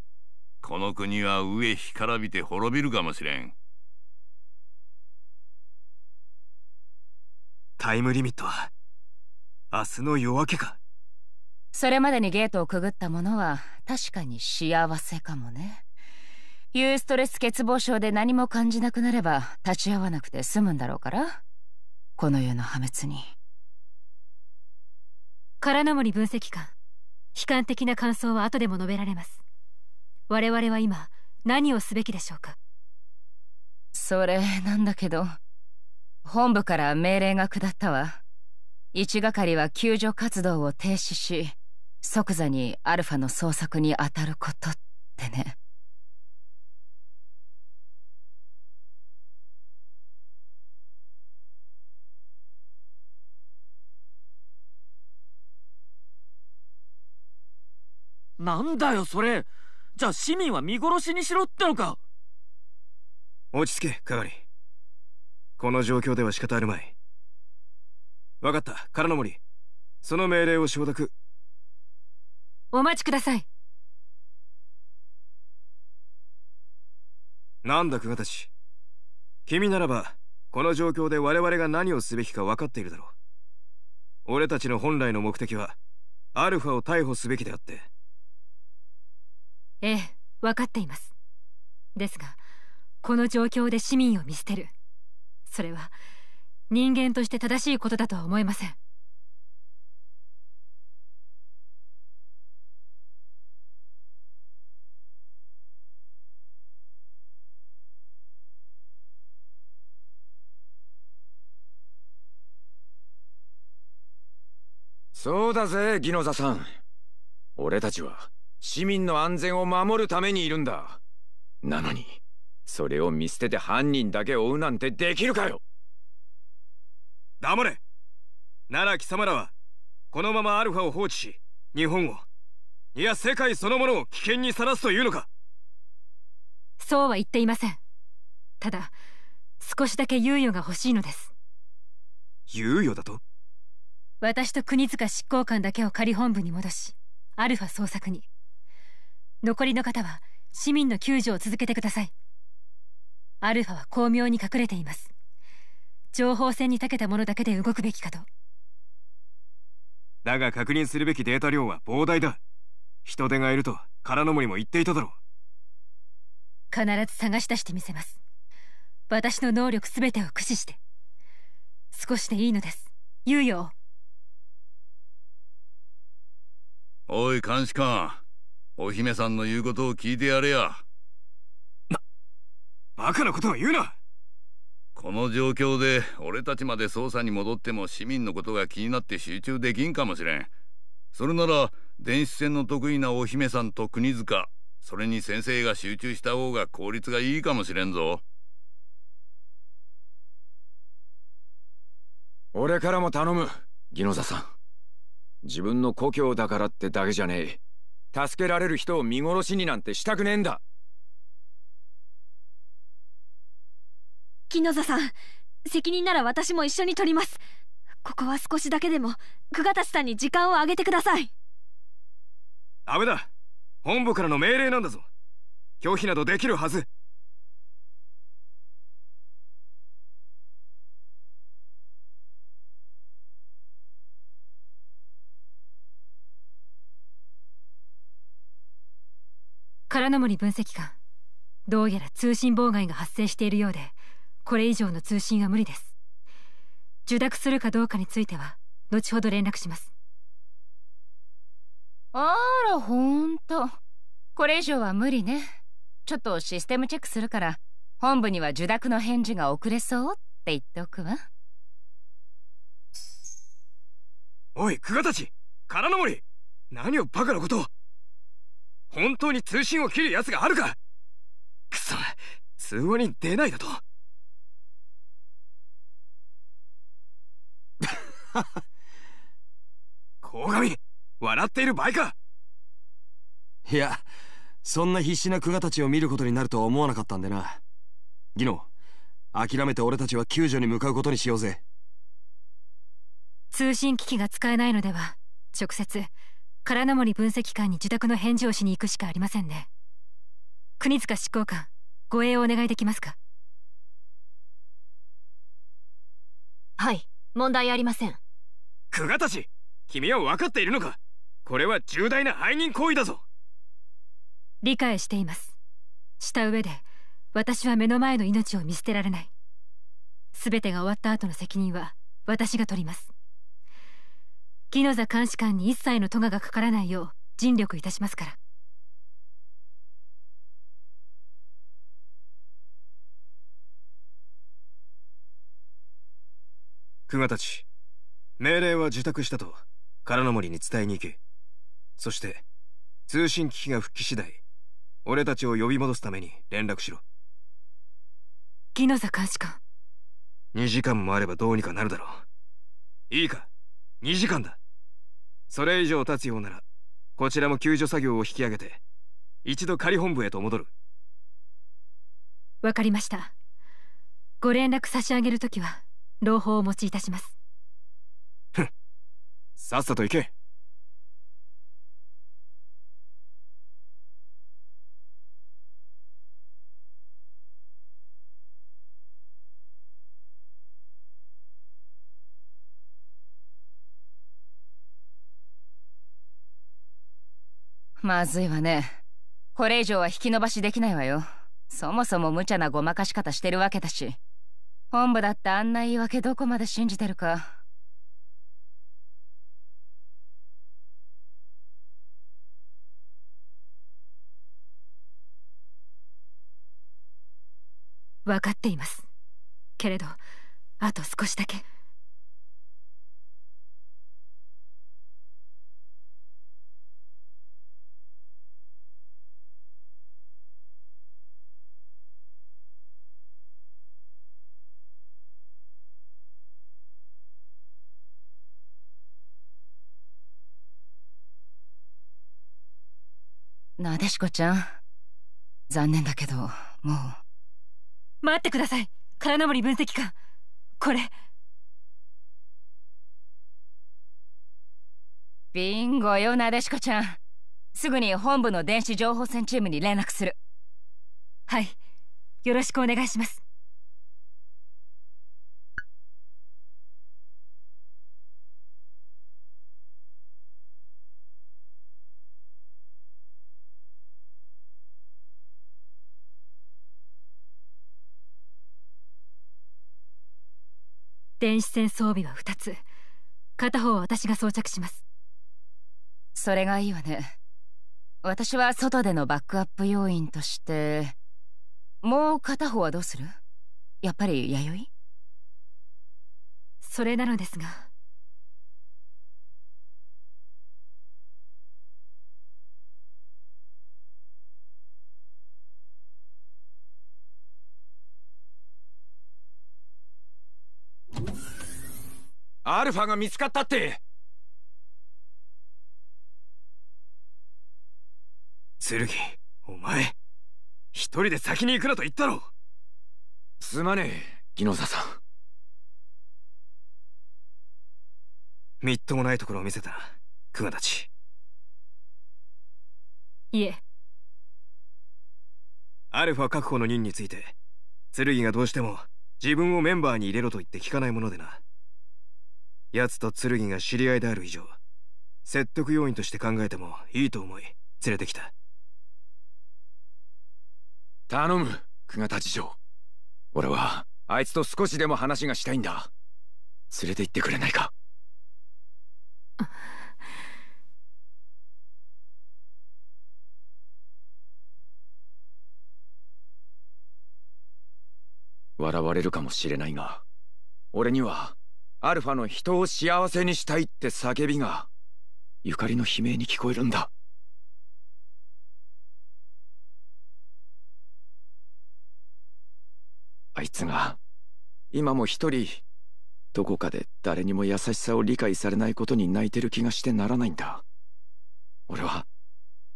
この国は上干からびて滅びるかもしれんタイムリミットは明日の夜明けかそれまでにゲートをくぐった者は確かに幸せかもね。ユーストレス欠乏症で何も感じなくなれば立ち会わなくて済むんだろうからこの世の破滅に空森分析官悲観的な感想は後でも述べられます我々は今何をすべきでしょうかそれなんだけど本部から命令が下ったわ一係は救助活動を停止し即座にアルファの捜索に当たることってねなんだよそれじゃあ市民は見殺しにしろってのか落ち着け係この状況では仕方あるまい分かった空の森その命令を承諾お待ちくださいなんだ久我たち君ならばこの状況で我々が何をすべきか分かっているだろう俺たちの本来の目的はアルファを逮捕すべきであってええ分かっていますですがこの状況で市民を見捨てるそれは人間として正しいことだとは思えませんそうだぜギノザさん俺たちは市民の安全を守るためにいるんだなのにそれを見捨てて犯人だけ追うなんてできるかよ黙れなら貴様らはこのままアルファを放置し日本をいや世界そのものを危険にさらすというのかそうは言っていませんただ少しだけ猶予が欲しいのです猶予だと私と国塚執行官だけを仮本部に戻しアルファ捜索に残りの方は市民の救助を続けてくださいアルファは巧妙に隠れています情報戦に長けたものだけで動くべきかとだが確認するべきデータ量は膨大だ人手がいると空の森も言っていただろう必ず探し出してみせます私の能力全てを駆使して少しでいいのです猶予をおい監視官お姫さんの言うことを聞いてやれやバカなことを言うなこの状況で俺たちまで捜査に戻っても市民のことが気になって集中できんかもしれんそれなら電子戦の得意なお姫さんと国塚それに先生が集中した方が効率がいいかもしれんぞ俺からも頼む宜野座さん自分の故郷だからってだけじゃねえ助けられる人を見殺しになんてしたくねえんだ木野座さん責任なら私も一緒に取りますここは少しだけでも久我達さんに時間をあげてくださいダメだ本部からの命令なんだぞ拒否などできるはず空の森分析官どうやら通信妨害が発生しているようでこれ以上の通信は無理です受諾するかどうかについては後ほど連絡しますあらほんとこれ以上は無理ねちょっとシステムチェックするから本部には受諾の返事が遅れそうって言っておくわおい久我たち空の森何をバカなことを本当に通信を切る奴があるかくそ通話に出ないだと [LAUGHS] 鴻上笑っている場合かいやそんな必死なクガたちを見ることになるとは思わなかったんでなギノ諦めて俺たちは救助に向かうことにしようぜ通信機器が使えないのでは直接の森分析官に受託の返事をしに行くしかありませんね国塚執行官護衛をお願いできますかはい問題ありません久我たち君は分かっているのかこれは重大な背任行為だぞ理解していますした上で私は目の前の命を見捨てられない全てが終わった後の責任は私が取ります木の座監視官に一切の咎がかからないよう尽力いたしますからクマたち命令は受託したと空の森に伝えに行けそして通信機器が復帰次第俺たちを呼び戻すために連絡しろ木の座監視官2時間もあればどうにかなるだろういいか2時間だそれ以上経つようならこちらも救助作業を引き上げて一度仮本部へと戻るわかりましたご連絡差し上げるときは朗報をお持ちいたしますふんさっさと行けまずいわねこれ以上は引き延ばしできないわよそもそも無茶なごまかし方してるわけだし本部だってあんな言い訳どこまで信じてるか分かっていますけれどあと少しだけなでしこちゃん残念だけどもう待ってください金森分析官これビンゴよなでしこちゃんすぐに本部の電子情報戦チームに連絡するはいよろしくお願いします電子戦装備は2つ片方は私が装着しますそれがいいわね私は外でのバックアップ要員としてもう片方はどうするやっぱり弥生それなのですがアルファが見つかったって剣お前一人で先に行くなと言ったろすまねえ宜野さんみっともないところを見せたクマたちいえアルファ確保の任について剣がどうしても自分をメンバーに入れろと言って聞かないものでな奴と剣が知り合いである以上説得要因として考えてもいいと思い連れてきた頼む久我田次長俺はあいつと少しでも話がしたいんだ連れて行ってくれないか笑われるかもしれないが俺にはアルファの人を幸せにしたいって叫びがゆかりの悲鳴に聞こえるんだあいつが今も一人どこかで誰にも優しさを理解されないことに泣いてる気がしてならないんだ俺は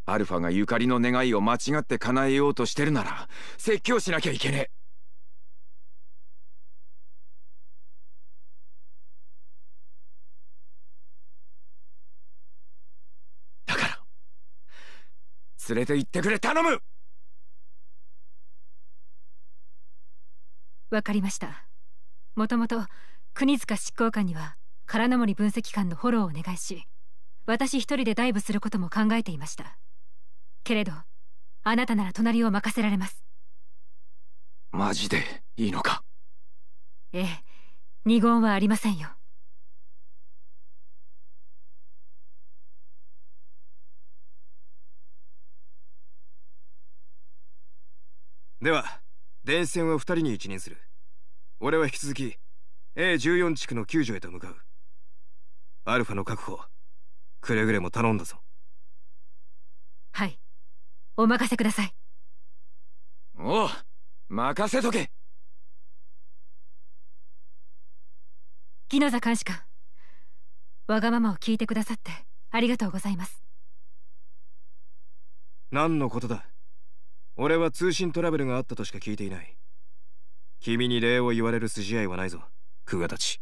アルファがゆかりの願いを間違って叶えようとしてるなら説教しなきゃいけねえ連れて行ってくれ頼むわかりましたもともと国塚執行官には金森分析官のフォローをお願いし私一人でダイブすることも考えていましたけれどあなたなら隣を任せられますマジでいいのかええ二言はありませんよでは電線は2人に一任する俺は引き続き A14 地区の救助へと向かうアルファの確保くれぐれも頼んだぞはいお任せくださいおう任せとけ木野座監視官わがままを聞いてくださってありがとうございます何のことだ俺は通信トラブルがあったとしか聞いていない君に礼を言われる筋合いはないぞ久我たち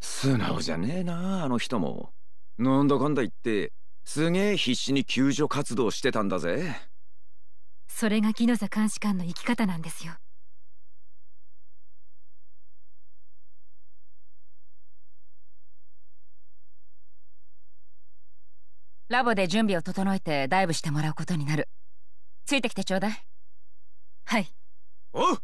素直じゃねえなあの人もなんだかんだ言ってすげえ必死に救助活動してたんだぜそれが木の座監視官の生き方なんですよラボで準備を整えてダイブしてもらうことになるついてきてちょうだいはいおう